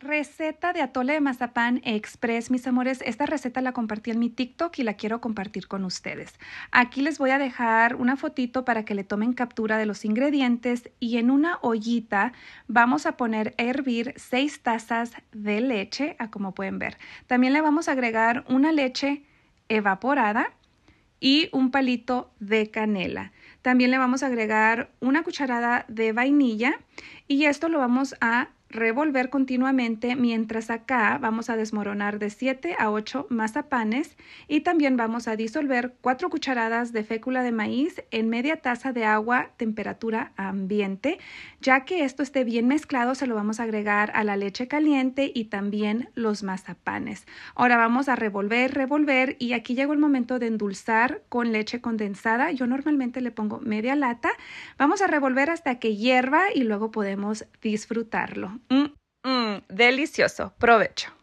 Receta de atole de mazapán express, mis amores. Esta receta la compartí en mi TikTok y la quiero compartir con ustedes. Aquí les voy a dejar una fotito para que le tomen captura de los ingredientes y en una ollita vamos a poner a hervir 6 tazas de leche, a como pueden ver. También le vamos a agregar una leche evaporada y un palito de canela. También le vamos a agregar una cucharada de vainilla y esto lo vamos a revolver continuamente, mientras acá vamos a desmoronar de 7 a 8 mazapanes y también vamos a disolver 4 cucharadas de fécula de maíz en media taza de agua temperatura ambiente. Ya que esto esté bien mezclado, se lo vamos a agregar a la leche caliente y también los mazapanes. Ahora vamos a revolver, revolver y aquí llegó el momento de endulzar con leche condensada. Yo normalmente le pongo media lata. Vamos a revolver hasta que hierva y luego podemos disfrutarlo. Mm, mm, mm, delicioso. Provecho.